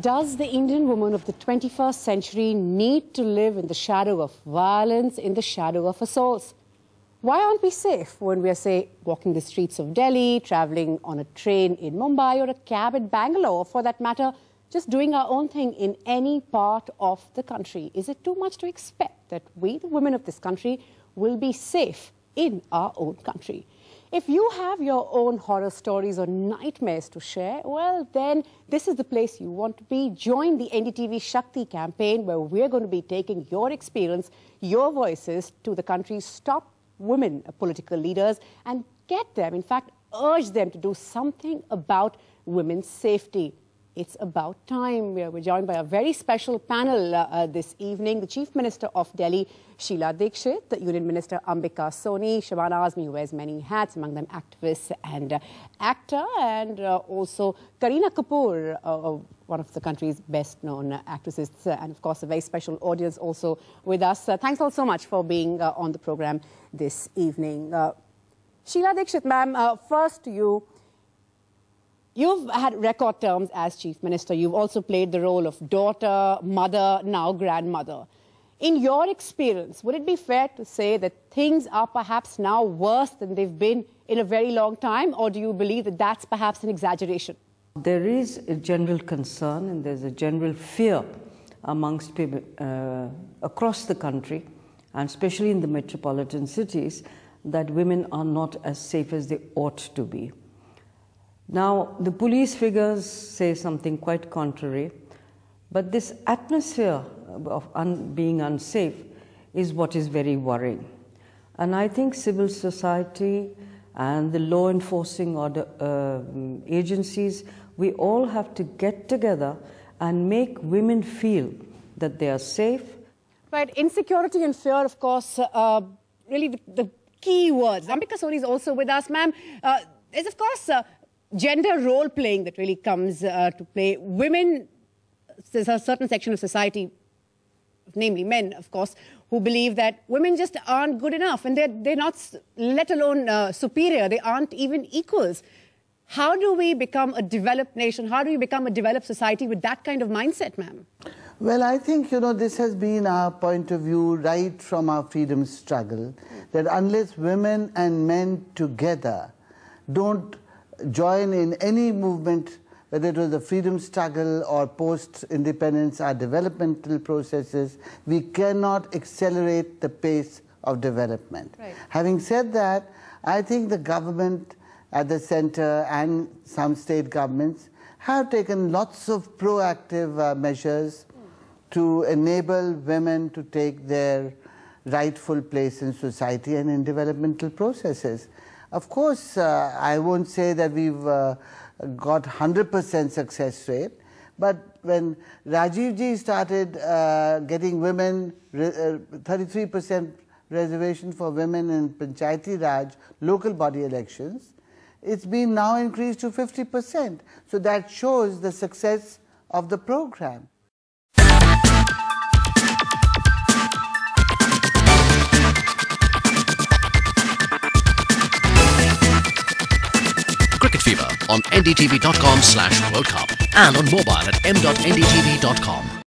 Does the Indian woman of the 21st century need to live in the shadow of violence, in the shadow of assaults? Why aren't we safe when we are, say, walking the streets of Delhi, traveling on a train in Mumbai, or a cab in Bangalore, or for that matter, just doing our own thing in any part of the country? Is it too much to expect that we, the women of this country, will be safe in our own country? If you have your own horror stories or nightmares to share, well, then this is the place you want to be. Join the NDTV Shakti campaign where we're going to be taking your experience, your voices to the country's top women political leaders and get them, in fact, urge them to do something about women's safety. It's about time. We're joined by a very special panel uh, uh, this evening. The Chief Minister of Delhi, Sheila Dikshit, the Union Minister Ambika Soni, Shabana Azmi, who wears many hats, among them activist and uh, actor, and uh, also Karina Kapoor, uh, one of the country's best known actresses, uh, and of course, a very special audience also with us. thanks all so much for being on the program this evening. Sheila Dikshit, ma'am, first to you. You've had record terms as chief minister. You've also played the role of daughter, mother, now grandmother. In your experience, would it be fair to say that things are perhaps now worse than they've been in a very long time, or do you believe that that's perhaps an exaggeration? There is a general concern and there's a general fear amongst people uh, across the country, and especially in the metropolitan cities, that women are not as safe as they ought to be. Now, the police figures say something quite contrary, but this atmosphere of un being unsafe is what is very worrying. And I think civil society and the law enforcing order, uh, agencies, we all have to get together and make women feel that they are safe. Right, insecurity and fear, of course, are uh, really the, key words. Ambika Soni is also with us, ma'am. Uh, is, of course, uh, gender role playing that really comes uh, to play. Women, there's a certain section of society, namely men, of course, who believe that women just aren't good enough and they're, they're not, let alone uh, superior, they aren't even equals. How do we become a developed nation? How do we become a developed society with that kind of mindset, ma'am? Well, I think, you know, this has been our point of view right from our freedom struggle that unless women and men together don't join in any movement, whether it was the freedom struggle or post-independence, our developmental processes, we cannot accelerate the pace of development. Right. Having said that, I think the government at the center and some state governments have taken lots of proactive uh, measures mm. to enable women to take their rightful place in society and in developmental processes. Of course, uh, I won't say that we've uh, got 100% success rate, but when Rajiv ji started uh, getting women, 33% uh, reservation for women in Panchayati Raj, local body elections, it's been now increased to 50%. So that shows the success of the program. on ndtv.com slash World Cup and on mobile at m.ndtv.com.